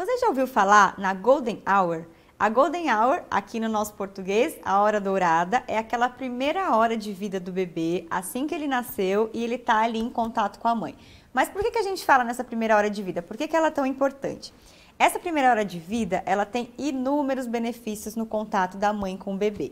Você já ouviu falar na Golden Hour? A Golden Hour, aqui no nosso português, a hora dourada, é aquela primeira hora de vida do bebê, assim que ele nasceu e ele está ali em contato com a mãe. Mas por que, que a gente fala nessa primeira hora de vida? Por que, que ela é tão importante? Essa primeira hora de vida, ela tem inúmeros benefícios no contato da mãe com o bebê.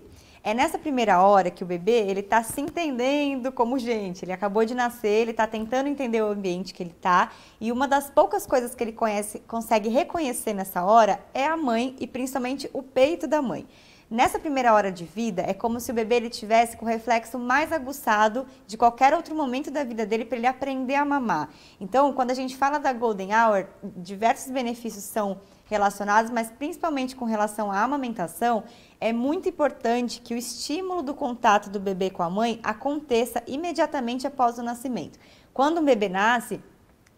É nessa primeira hora que o bebê ele está se entendendo como gente. Ele acabou de nascer, ele está tentando entender o ambiente que ele está. E uma das poucas coisas que ele conhece, consegue reconhecer nessa hora é a mãe e principalmente o peito da mãe. Nessa primeira hora de vida, é como se o bebê ele tivesse com o reflexo mais aguçado de qualquer outro momento da vida dele para ele aprender a mamar. Então, quando a gente fala da golden hour, diversos benefícios são relacionados, mas principalmente com relação à amamentação, é muito importante que o estímulo do contato do bebê com a mãe aconteça imediatamente após o nascimento. Quando um bebê nasce,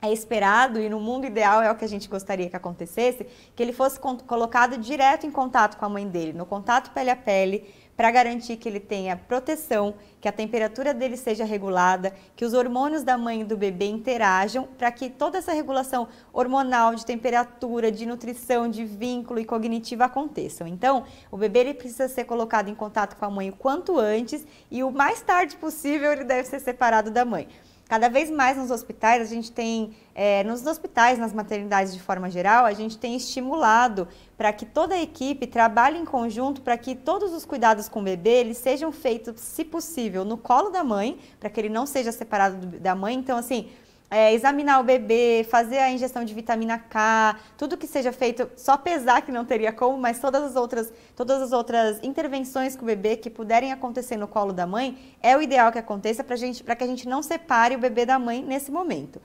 é esperado e no mundo ideal é o que a gente gostaria que acontecesse, que ele fosse colocado direto em contato com a mãe dele, no contato pele a pele, para garantir que ele tenha proteção, que a temperatura dele seja regulada, que os hormônios da mãe e do bebê interajam, para que toda essa regulação hormonal, de temperatura, de nutrição, de vínculo e cognitiva aconteçam. Então, o bebê ele precisa ser colocado em contato com a mãe o quanto antes e o mais tarde possível ele deve ser separado da mãe. Cada vez mais nos hospitais, a gente tem, é, nos hospitais, nas maternidades de forma geral, a gente tem estimulado para que toda a equipe trabalhe em conjunto para que todos os cuidados com o bebê eles sejam feitos, se possível, no colo da mãe, para que ele não seja separado do, da mãe. Então, assim, é, examinar o bebê, fazer a injeção de vitamina K, tudo que seja feito, só pesar que não teria como, mas todas as outras, todas as outras intervenções com o bebê que puderem acontecer no colo da mãe, é o ideal que aconteça para que a gente não separe o bebê da mãe nesse momento.